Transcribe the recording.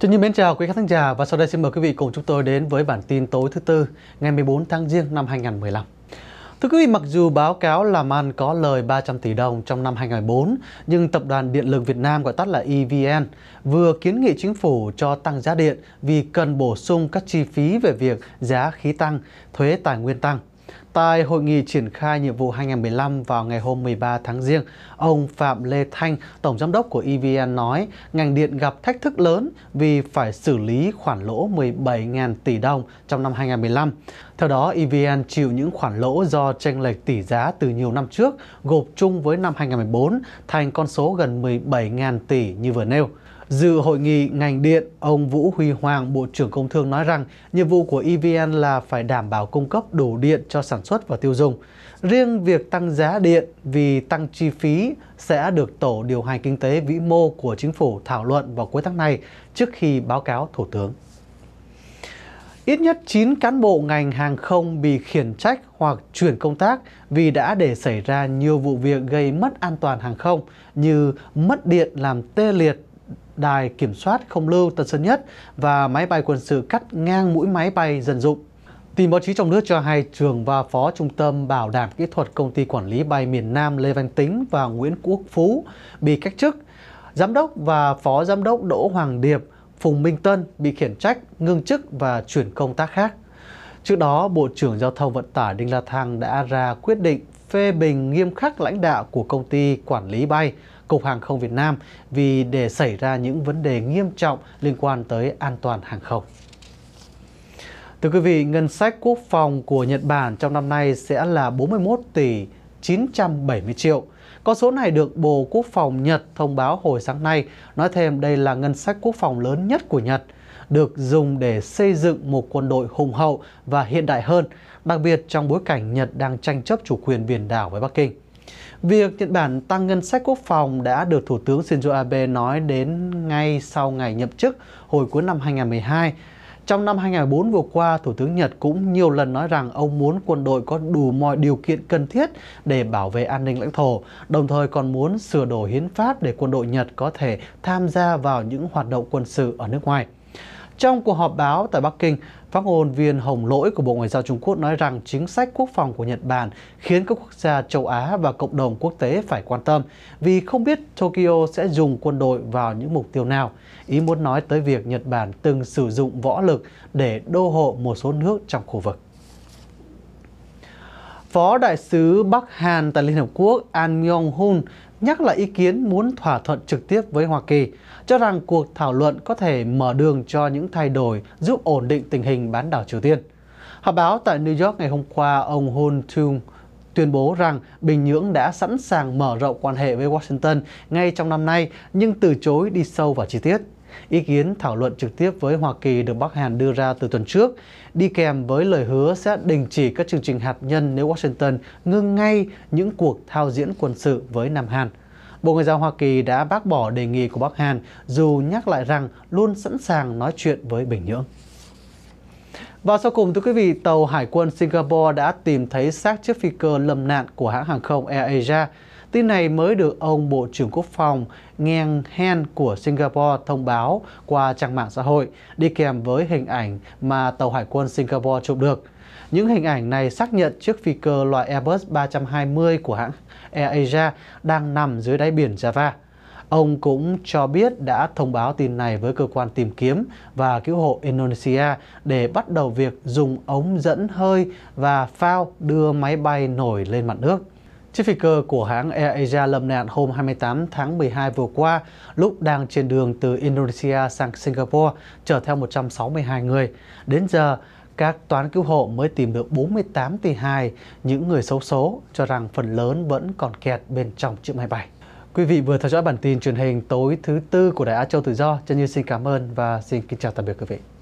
Trân Như mến chào quý khán thính giả và sau đây xin mời quý vị cùng chúng tôi đến với bản tin tối thứ tư ngày 14 tháng Giêng năm 2015. Thưa quý vị, mặc dù báo cáo làm ăn có lời 300 tỷ đồng trong năm 2004, nhưng Tập đoàn Điện lực Việt Nam gọi tắt là EVN vừa kiến nghị chính phủ cho tăng giá điện vì cần bổ sung các chi phí về việc giá khí tăng, thuế tài nguyên tăng. Tại hội nghị triển khai nhiệm vụ 2015 vào ngày hôm 13 tháng Giêng, ông Phạm Lê Thanh, Tổng Giám đốc của EVN nói ngành điện gặp thách thức lớn vì phải xử lý khoản lỗ 17.000 tỷ đồng trong năm 2015. Theo đó, EVN chịu những khoản lỗ do tranh lệch tỷ giá từ nhiều năm trước gộp chung với năm 2014 thành con số gần 17.000 tỷ như vừa nêu. Dự hội nghị ngành điện, ông Vũ Huy Hoàng, Bộ trưởng Công Thương nói rằng nhiệm vụ của EVN là phải đảm bảo cung cấp đủ điện cho sản xuất và tiêu dùng. Riêng việc tăng giá điện vì tăng chi phí sẽ được Tổ điều hành kinh tế vĩ mô của chính phủ thảo luận vào cuối tháng này trước khi báo cáo Thủ tướng. Ít nhất 9 cán bộ ngành hàng không bị khiển trách hoặc chuyển công tác vì đã để xảy ra nhiều vụ việc gây mất an toàn hàng không như mất điện làm tê liệt đài kiểm soát không lưu Tân Sơn Nhất và máy bay quân sự cắt ngang mũi máy bay dân dụng. Tin báo chí trong nước cho hay trường và phó trung tâm bảo đảm kỹ thuật công ty quản lý bay miền Nam Lê Văn Tính và Nguyễn Quốc Phú bị cách chức. Giám đốc và phó giám đốc Đỗ Hoàng Điệp, Phùng Minh Tân bị khiển trách, ngưng chức và chuyển công tác khác. Trước đó, Bộ trưởng Giao thông Vận tải Đinh La Thăng đã ra quyết định phê bình nghiêm khắc lãnh đạo của công ty quản lý bay Cục Hàng không Việt Nam vì để xảy ra những vấn đề nghiêm trọng liên quan tới an toàn hàng không. Thưa quý vị, ngân sách quốc phòng của Nhật Bản trong năm nay sẽ là 41 tỷ 970 triệu. Con số này được Bộ Quốc phòng Nhật thông báo hồi sáng nay, nói thêm đây là ngân sách quốc phòng lớn nhất của Nhật – được dùng để xây dựng một quân đội hùng hậu và hiện đại hơn, đặc biệt trong bối cảnh Nhật đang tranh chấp chủ quyền biển đảo với Bắc Kinh. Việc Nhật Bản tăng ngân sách quốc phòng đã được Thủ tướng Shinzo Abe nói đến ngay sau ngày nhậm chức hồi cuối năm 2012. Trong năm 2004 vừa qua, Thủ tướng Nhật cũng nhiều lần nói rằng ông muốn quân đội có đủ mọi điều kiện cần thiết để bảo vệ an ninh lãnh thổ, đồng thời còn muốn sửa đổi hiến pháp để quân đội Nhật có thể tham gia vào những hoạt động quân sự ở nước ngoài. Trong cuộc họp báo tại Bắc Kinh, phát ngôn viên Hồng Lỗi của Bộ Ngoại giao Trung Quốc nói rằng chính sách quốc phòng của Nhật Bản khiến các quốc gia châu Á và cộng đồng quốc tế phải quan tâm vì không biết Tokyo sẽ dùng quân đội vào những mục tiêu nào. Ý muốn nói tới việc Nhật Bản từng sử dụng võ lực để đô hộ một số nước trong khu vực. Phó Đại sứ Bắc Hàn tại Liên Hợp Quốc An Myung-hun nhắc lại ý kiến muốn thỏa thuận trực tiếp với Hoa Kỳ, cho rằng cuộc thảo luận có thể mở đường cho những thay đổi giúp ổn định tình hình bán đảo Triều Tiên. Họp báo tại New York ngày hôm qua, ông Hon Chung tuyên bố rằng Bình Nhưỡng đã sẵn sàng mở rộng quan hệ với Washington ngay trong năm nay nhưng từ chối đi sâu vào chi tiết. Ý kiến thảo luận trực tiếp với Hoa Kỳ được Bắc Hàn đưa ra từ tuần trước, đi kèm với lời hứa sẽ đình chỉ các chương trình hạt nhân nếu Washington ngưng ngay những cuộc thao diễn quân sự với Nam Hàn. Bộ Ngoại giao Hoa Kỳ đã bác bỏ đề nghị của Bắc Hàn dù nhắc lại rằng luôn sẵn sàng nói chuyện với Bình Nhưỡng. Và sau cùng, thưa quý vị, tàu Hải quân Singapore đã tìm thấy xác chiếc phi cơ lâm nạn của hãng hàng không AirAsia. Tin này mới được ông Bộ trưởng Quốc phòng Ngeng Hen của Singapore thông báo qua trang mạng xã hội, đi kèm với hình ảnh mà tàu hải quân Singapore chụp được. Những hình ảnh này xác nhận chiếc phi cơ loại Airbus 320 của hãng AirAsia đang nằm dưới đáy biển Java. Ông cũng cho biết đã thông báo tin này với cơ quan tìm kiếm và cứu hộ Indonesia để bắt đầu việc dùng ống dẫn hơi và phao đưa máy bay nổi lên mặt nước. Chiếc phi cơ của hãng Air Asia lâm nạn hôm 28 tháng 12 vừa qua lúc đang trên đường từ Indonesia sang Singapore chở theo 162 người. Đến giờ, các toán cứu hộ mới tìm được 48 tỷ hài những người xấu số cho rằng phần lớn vẫn còn kẹt bên trong chiếc máy bay. Quý vị vừa theo dõi bản tin truyền hình tối thứ tư của Đài Á Châu Tự Do. Chân Như xin cảm ơn và xin kính chào tạm biệt quý vị.